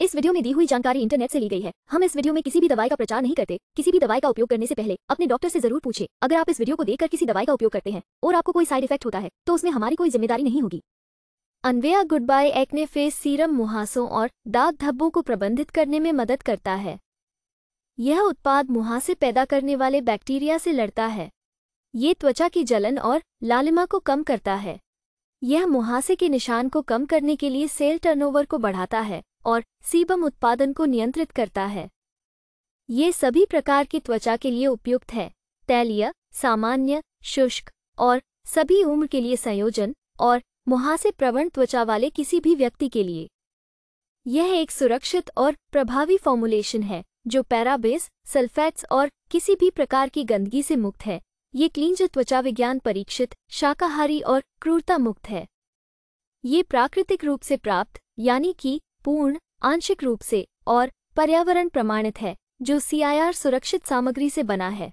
इस वीडियो में दी हुई जानकारी इंटरनेट से ली गई है हम इस वीडियो में किसी भी दवाई का प्रचार नहीं करते किसी भी दवाई का उपयोग करने से पहले अपने डॉक्टर से जरूर पूछे अगर आप इस वीडियो को देखकर किसी दवाई का उपयोग करते हैं और आपको कोई साइड इफेक्ट होता है तो उसमें हमारी कोई जिम्मेदारी नहीं होगी Anveya goodbye acne face serum मुहासों और दाग धब्बों को प्रबंधित करने में मदद करता है यह उत्पाद मुहासे पैदा करने वाले बैक्टीरिया से लड़ता है ये त्वचा की जलन और लालिमा को कम करता है यह मुहासे के निशान को कम करने के लिए सेल टर्नओवर को बढ़ाता है और सीबम उत्पादन को नियंत्रित करता है ये सभी प्रकार की त्वचा के लिए उपयुक्त है तैलीय सामान्य शुष्क और सभी उम्र के लिए संयोजन और मुहासे प्रवण त्वचा वाले किसी भी व्यक्ति के लिए यह एक सुरक्षित और प्रभावी फॉर्मुलेशन है जो पैराबेस सल्फेट्स और किसी भी प्रकार की गंदगी से मुक्त है ये क्लींज त्वचा विज्ञान परीक्षित शाकाहारी और क्रूरता मुक्त है ये प्राकृतिक रूप से प्राप्त यानी कि पूर्ण आंशिक रूप से और पर्यावरण प्रमाणित है जो सीआईआर सुरक्षित सामग्री से बना है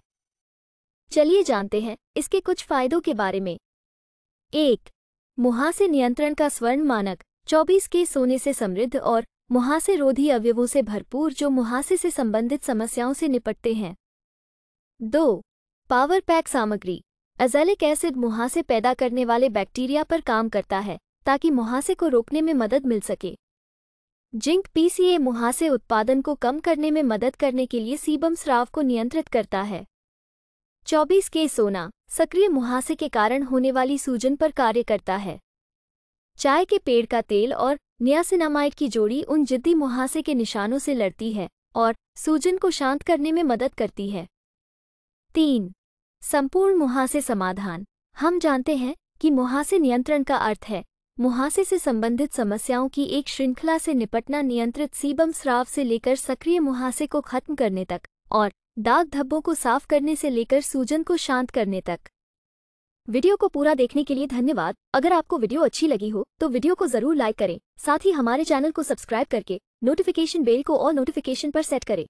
चलिए जानते हैं इसके कुछ फायदों के बारे में एक मुहासे नियंत्रण का स्वर्ण मानक 24 के सोने से समृद्ध और मुहासे रोधी अवयवों से भरपूर जो मुहासे से संबंधित समस्याओं से निपटते हैं दो पावर पैक सामग्री अजैलिक एसिड मुहासे पैदा करने वाले बैक्टीरिया पर काम करता है ताकि मुहासे को रोकने में मदद मिल सके जिंक पीसीए मुहासे उत्पादन को कम करने में मदद करने के लिए सीबम स्राव को नियंत्रित करता है 24 के सोना सक्रिय मुहासे के कारण होने वाली सूजन पर कार्य करता है चाय के पेड़ का तेल और नियासिनामाइड की जोड़ी उन जिद्दी मुहासे के निशानों से लड़ती है और सूजन को शांत करने में मदद करती है तीन संपूर्ण मुहासे समाधान हम जानते हैं कि मुहासे नियंत्रण का अर्थ है मुहासे से संबंधित समस्याओं की एक श्रृंखला से निपटना नियंत्रित सीबम स्राव से लेकर सक्रिय मुहासे को खत्म करने तक और दाग धब्बों को साफ करने से लेकर सूजन को शांत करने तक वीडियो को पूरा देखने के लिए धन्यवाद अगर आपको वीडियो अच्छी लगी हो तो वीडियो को जरूर लाइक करें साथ ही हमारे चैनल को सब्सक्राइब करके नोटिफिकेशन बेल को और नोटिफिकेशन पर सेट करें